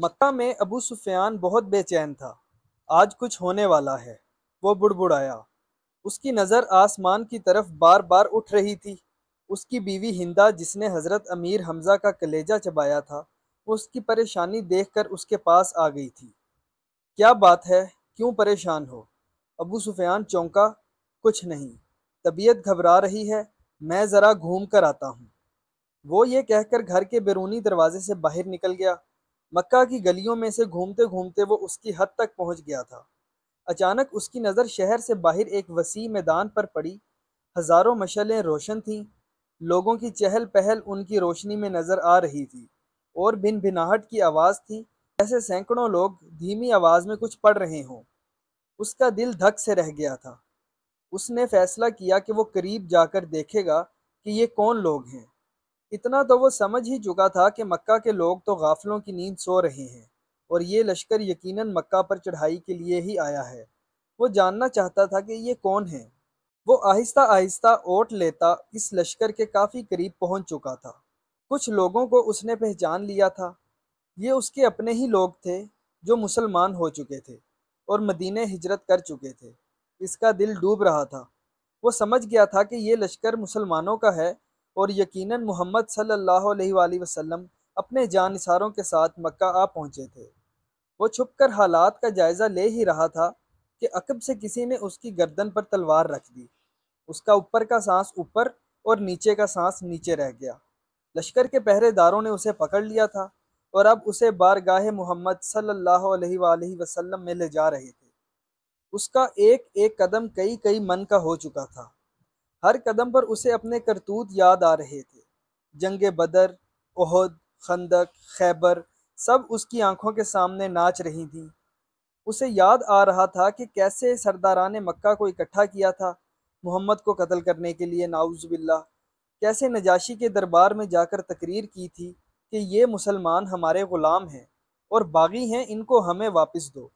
मक्का में अबू सुफियान बहुत बेचैन था आज कुछ होने वाला है वो बुड़बुड़ाया उसकी नज़र आसमान की तरफ बार बार उठ रही थी उसकी बीवी हिंदा जिसने हज़रत अमीर हमज़ा का कलेजा चबाया था उसकी परेशानी देखकर उसके पास आ गई थी क्या बात है क्यों परेशान हो अबू सुफियान चौंका कुछ नहीं तबीयत घबरा रही है मैं ज़रा घूम कर आता हूँ वो ये कहकर घर के बैरूनी दरवाजे से बाहर निकल गया मक्का की गलियों में से घूमते घूमते वो उसकी हद तक पहुंच गया था अचानक उसकी नज़र शहर से बाहर एक वसी मैदान पर पड़ी हज़ारों मशलें रोशन थीं लोगों की चहल पहल उनकी रोशनी में नज़र आ रही थी और भिन भिनाहट की आवाज़ थी ऐसे सैकड़ों लोग धीमी आवाज़ में कुछ पढ़ रहे हों उसका दिल धक से रह गया था उसने फैसला किया कि वो करीब जाकर देखेगा कि ये कौन लोग हैं इतना तो वो समझ ही चुका था कि मक्का के लोग तो गाफलों की नींद सो रहे हैं और ये लश्कर यकीनन मक्का पर चढ़ाई के लिए ही आया है वो जानना चाहता था कि ये कौन है वो आहिस्ता आहिस्ता ओट लेता इस लश्कर के काफ़ी करीब पहुंच चुका था कुछ लोगों को उसने पहचान लिया था ये उसके अपने ही लोग थे जो मुसलमान हो चुके थे और मदीने हिजरत कर चुके थे इसका दिल डूब रहा था वो समझ गया था कि ये लश्कर मुसलमानों का है और यकीनन मोहम्मद सल्लल्लाहु अलैहि वसल्लम अपने जानसारों के साथ मक्का आ पहुँचे थे वो छुपकर हालात का जायज़ा ले ही रहा था कि अकब से किसी ने उसकी गर्दन पर तलवार रख दी उसका ऊपर का सांस ऊपर और नीचे का सांस नीचे रह गया लश्कर के पहरेदारों ने उसे पकड़ लिया था और अब उसे बारगाह मोहम्मद सल्लल्लाहु अलैहि वसल्लम में ले जा रहे थे उसका एक एक कदम कई कई मन का हो चुका था हर कदम पर उसे अपने करतूत याद आ रहे थे जंग बदर ओहद खंदक खैबर सब उसकी आंखों के सामने नाच रही थीं उसे याद आ रहा था कि कैसे सरदारा ने मक्का को इकट्ठा किया था मोहम्मद को कत्ल करने के लिए नाउज़बिल्ला कैसे नजाशी के दरबार में जाकर तकरीर की थी कि ये मुसलमान हमारे ग़ुलाम हैं और बागी हैं इनको हमें वापस दो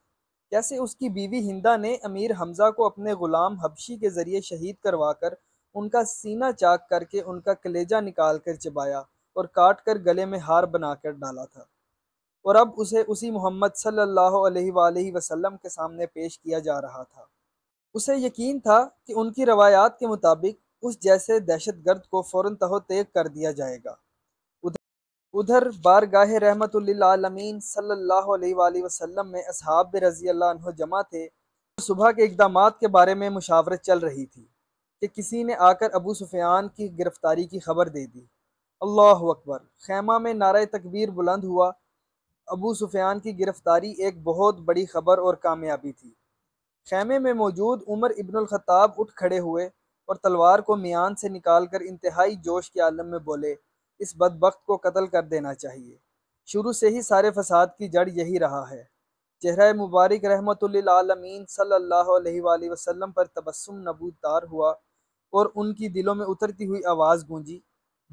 कैसे उसकी बीवी हिंदा ने अमीर हमज़ा को अपने ग़ुलाम हबशी के ज़रिए शहीद करवाकर उनका सीना चाक करके उनका कलेजा निकाल कर चबाया और काट कर गले में हार बनाकर डाला था और अब उसे उसी मोहम्मद सल्ला वसलम के सामने पेश किया जा रहा था उसे यकीन था कि उनकी रवायात के मुताबिक उस जैसे दहशत गर्द को फ़ौर तेग कर दिया जाएगा उधर बारगाह रहमत आलमीन सल्लल्लाहु अलैहि में असहाब रज़ी अल्लाह जमा थे सुबह के इकदाम के बारे में मुशावरत चल रही थी कि किसी ने आकर अबू सुफियान की गिरफ्तारी की खबर दे दी अल्लाह अकबर खैमा में नारा तकबीर बुलंद हुआ अबू सुफियान की गिरफ्तारी एक बहुत बड़ी खबर और कामयाबी थी खैमे में मौजूद उमर इब्नखताब उठ खड़े हुए और तलवार को मियान से निकाल कर इंतहाई जोश के आलम में बोले इस बदबक को कत्ल कर देना चाहिए शुरू से ही सारे फसाद की जड़ यही रहा है चेहरा मुबारक रहमतमीन सल्ला वसम पर तबसम नबूदार हुआ और उनकी दिलों में उतरती हुई आवाज़ गूंजी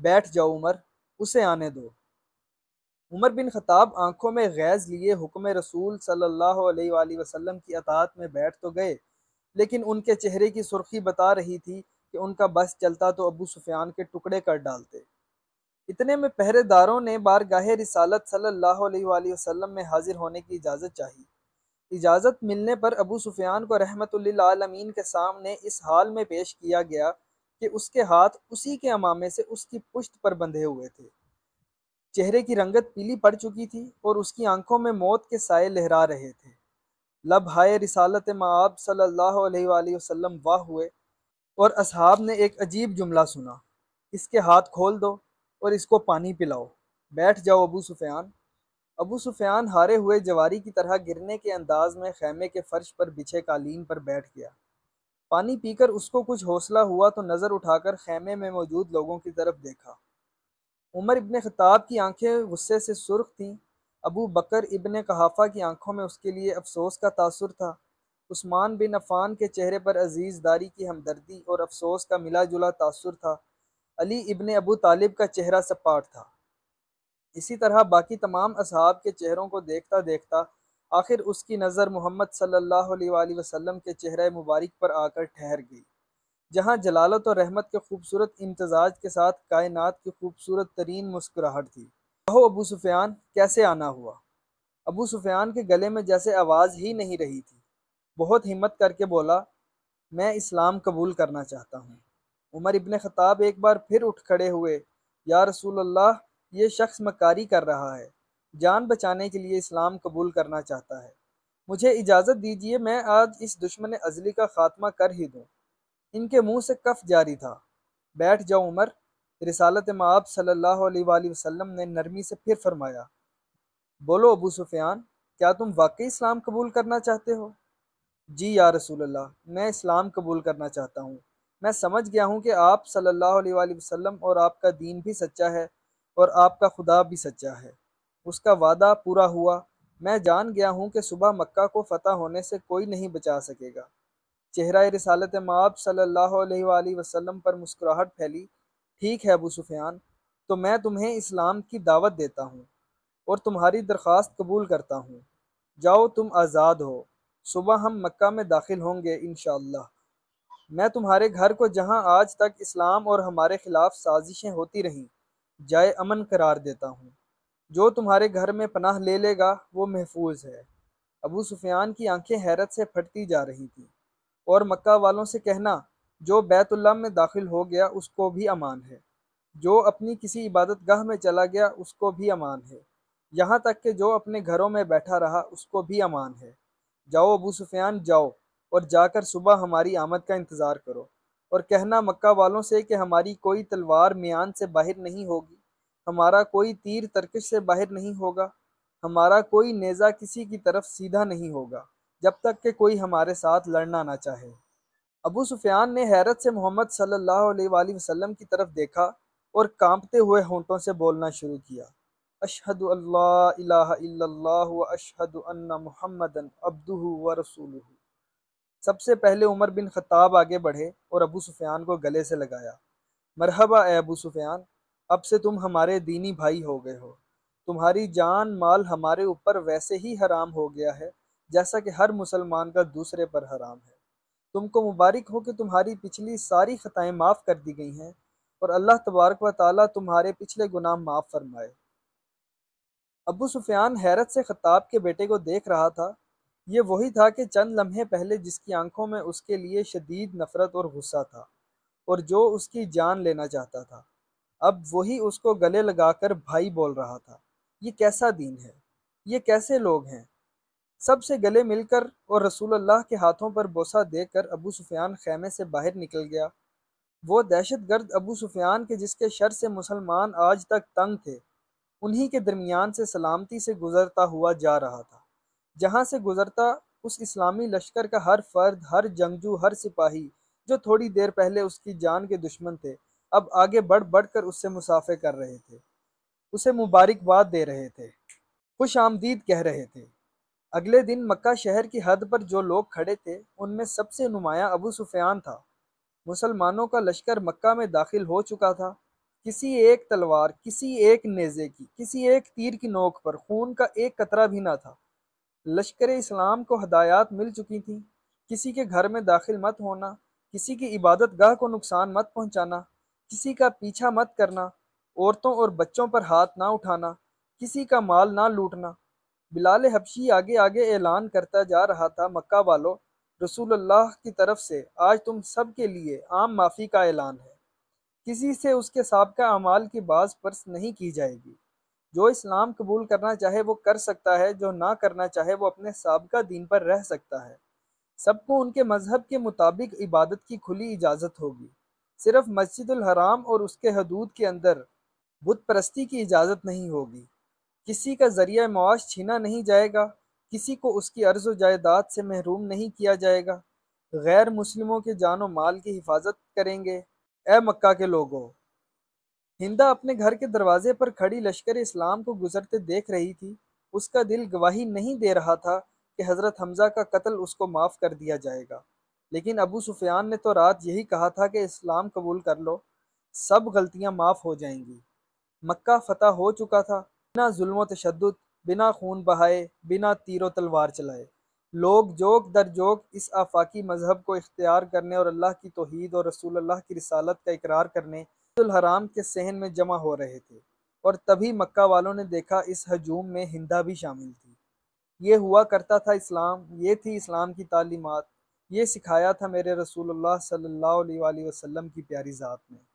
बैठ जाओ उमर उसे आने दो उमर बिन खताब आंखों में गैज़ लिए हुक्म रसूल सल्लल्लाहु अलैहि वसल्लम की अतात में बैठ तो गए लेकिन उनके चेहरे की सुर्खी बता रही थी कि उनका बस चलता तो अबू सुफियान के टुकड़े कर डालते इतने में पहरेदारों ने गाह रिसालत सल्लल्लाहु अलैहि वसल्लम में हाजिर होने की इजाज़त चाही इजाज़त मिलने पर अबू सुफियान को रहमत आलमीन के सामने इस हाल में पेश किया गया कि उसके हाथ उसी के अमामे से उसकी पुश्त पर बंधे हुए थे चेहरे की रंगत पीली पड़ चुकी थी और उसकी आंखों में मौत के साय लहरा रहे थे लब हाय रिसालत माब सल्लाम वाह हुए और असहाब ने एक अजीब जुमला सुना इसके हाथ खोल दो और इसको पानी पिलाओ बैठ जाओ अबू सुफियान अबू सुफियान हारे हुए जवारी की तरह गिरने के अंदाज में खैमे के फर्श पर बिछे कालीन पर बैठ गया पानी पीकर उसको कुछ हौसला हुआ तो नज़र उठाकर खैमे में मौजूद लोगों की तरफ देखा उमर इब्ने ख़ताब की आंखें गुस्से से सुर्ख थीं अबू बकर इबन कहाफ़ा की आंखों में उसके लिए अफसोस का तासर था उस्मान बिन अफ़ान के चेहरे पर अजीज़दारी की हमदर्दी और अफसोस का मिला जुला तासर था अली इबन अबू तालिब का चेहरा सपाट था इसी तरह बाकी तमाम असहाब के चेहरों को देखता देखता आखिर उसकी नज़र मोहम्मद सल्ला वसलम के चेहरे मुबारक पर आकर ठहर गई जहाँ जलालत और रहमत के खूबसूरत इम्तजाज के साथ कायनात की खूबसूरत तरीन मुस्कुराहट थी कहो अबू सुफियान कैसे आना हुआ अबू सुफियान के गले में जैसे आवाज़ ही नहीं रही थी बहुत हिम्मत करके बोला मैं इस्लाम कबूल करना चाहता हूँ उमर इबन ख़ताब एक बार फिर उठ खड़े हुए या रसूल अल्लाह ये शख्स मकारी कर रहा है जान बचाने के लिए इस्लाम कबूल करना चाहता है मुझे इजाज़त दीजिए मैं आज इस दुश्मन अजली का ख़ात्मा कर ही दूँ इनके मुंह से कफ जारी था बैठ जाओ उमर रिसालत माब सल्लल्लाहु अलैहि वसल्लम ने नरमी से फिर फरमाया बोलो अबू सुफियान क्या तुम वाकई इस्लाम कबूल करना चाहते हो जी या रसूल मैं इस्लाम कबूल करना चाहता हूँ मैं समझ गया हूँ कि आप सल्लल्लाहु अलैहि वसल्लम और आपका दीन भी सच्चा है और आपका खुदा भी सच्चा है उसका वादा पूरा हुआ मैं जान गया हूँ कि सुबह मक्का को फतह होने से कोई नहीं बचा सकेगा चेहरा रिसालत माब सल्ला वसलम पर मुस्कुराहट फैली ठीक है अबू सुफियान तो मैं तुम्हें इस्लाम की दावत देता हूँ और तुम्हारी दरख्वास्त कबूल करता हूँ जाओ तुम आज़ाद हो सुबह हम मक्का में दाखिल होंगे इन मैं तुम्हारे घर को जहाँ आज तक इस्लाम और हमारे ख़िलाफ़ साजिशें होती रहीं जाए अमन करार देता हूँ जो तुम्हारे घर में पनाह ले लेगा वो महफूज है अबू सुफियान की आंखें हैरत से फटती जा रही थी और मक्का वालों से कहना जो बैतुल्ला में दाखिल हो गया उसको भी अमान है जो अपनी किसी इबादत गाह में चला गया उसको भी अमान है यहाँ तक कि जो अपने घरों में बैठा रहा उसको भी अमान है जाओ अबू सुफियान जाओ और जाकर सुबह हमारी आमद का इंतज़ार करो और कहना मक्का वालों से कि हमारी कोई तलवार म्यान से बाहर नहीं होगी हमारा कोई तीर तरकश से बाहर नहीं होगा हमारा कोई नेज़ा किसी की तरफ सीधा नहीं होगा जब तक कि कोई हमारे साथ लड़ना ना चाहे अबू सुफियान ने हैरत से मोहम्मद सल्लल्लाहु अलैहि वसल्लम की तरफ देखा और कांपते हुए होंठों से बोलना शुरू किया अशहद अल्लाह अशहद अन्ना मुहम्मदन अब्दू व रसूलहू सबसे पहले उमर बिन खताब आगे बढ़े और अबू सुफियान को गले से लगाया मरहबा ए अबू सुफियान अब से तुम हमारे दीनी भाई हो गए हो तुम्हारी जान माल हमारे ऊपर वैसे ही हराम हो गया है जैसा कि हर मुसलमान का दूसरे पर हराम है तुमको मुबारक हो कि तुम्हारी पिछली सारी ख़ताएँ माफ़ कर दी गई हैं और अल्लाह तबारक व ताली तुम्हारे पिछले गुनाह माफ़ फरमाए अबू सुफियान हैरत से ख़ताब के बेटे को देख रहा था ये वही था कि चंद लम्हे पहले जिसकी आंखों में उसके लिए शदीद नफरत और गुस्सा था और जो उसकी जान लेना चाहता था अब वही उसको गले लगाकर भाई बोल रहा था ये कैसा दीन है ये कैसे लोग हैं सबसे गले मिलकर और रसूल अल्लाह के हाथों पर बोसा देकर अबू सुफियान खैमे से बाहर निकल गया वो दहशत गर्द अबू सुफियान के जिसके शर से मुसलमान आज तक तंग थे उन्हीं के दरमियान से सलामती से गुजरता हुआ जा रहा था जहाँ से गुजरता उस इस्लामी लश्कर का हर फर्द हर जंगजू हर सिपाही जो थोड़ी देर पहले उसकी जान के दुश्मन थे अब आगे बढ़ बढ़ कर उससे मुसाफे कर रहे थे उसे मुबारकबाद दे रहे थे खुश आमदीद कह रहे थे अगले दिन मक्का शहर की हद पर जो लोग खड़े थे उनमें सबसे नुमाया अबू सुफियान था मुसलमानों का लश्कर मक्का में दाखिल हो चुका था किसी एक तलवार किसी एक नेज़े की किसी एक तीर की नोक पर खून का एक कतरा भी ना था लश्कर इस्लाम को हदायत मिल चुकी थी किसी के घर में दाखिल मत होना किसी की इबादत गाह को नुकसान मत पहुंचाना किसी का पीछा मत करना औरतों और बच्चों पर हाथ ना उठाना किसी का माल ना लूटना बिलाल हबशी आगे आगे ऐलान करता जा रहा था मक्का वालों रसूलुल्लाह की तरफ से आज तुम सब के लिए आम माफ़ी का ऐलान है किसी से उसके सबका अमाल की बाज पर्स नहीं की जाएगी जो इस्लाम कबूल करना चाहे वो कर सकता है जो ना करना चाहे वो अपने सबका दिन पर रह सकता है सबको उनके मजहब के मुताबिक इबादत की खुली इजाज़त होगी सिर्फ मस्जिदुल हराम और उसके हदूद के अंदर बुत परस्ती की इजाज़त नहीं होगी किसी का ज़रिया मुआश छीना नहीं जाएगा किसी को उसकी अर्ज़ जायदाद से महरूम नहीं किया जाएगा गैर मुस्लिमों के जान माल की हिफाजत करेंगे ए मक्का के लोगों हिंदा अपने घर के दरवाजे पर खड़ी लश्कर इस्लाम को गुजरते देख रही थी उसका दिल गवाही नहीं दे रहा था कि हज़रत हमज़ा का कत्ल उसको माफ़ कर दिया जाएगा लेकिन अबू सुफियान ने तो रात यही कहा था कि इस्लाम कबूल कर लो सब गलतियाँ माफ़ हो जाएंगी मक्का फ़तह हो चुका था बिना जुल्म तशद बिना खून बहाए बिना तीरों तलवार चलाए लोग जोक दर जोक इस आफाकी मज़हब को इख्तियार करने और अल्लाह की तोहद और रसूल अल्लाह की रसालत का इकरार करने हराम के सहन में जमा हो रहे थे और तभी मक्का वालों ने देखा इस हजूम में हिंदा भी शामिल थी ये हुआ करता था इस्लाम ये थी इस्लाम की तालीमत ये सिखाया था मेरे रसूल सल्ला अलैहि की प्यारी ज़ात ने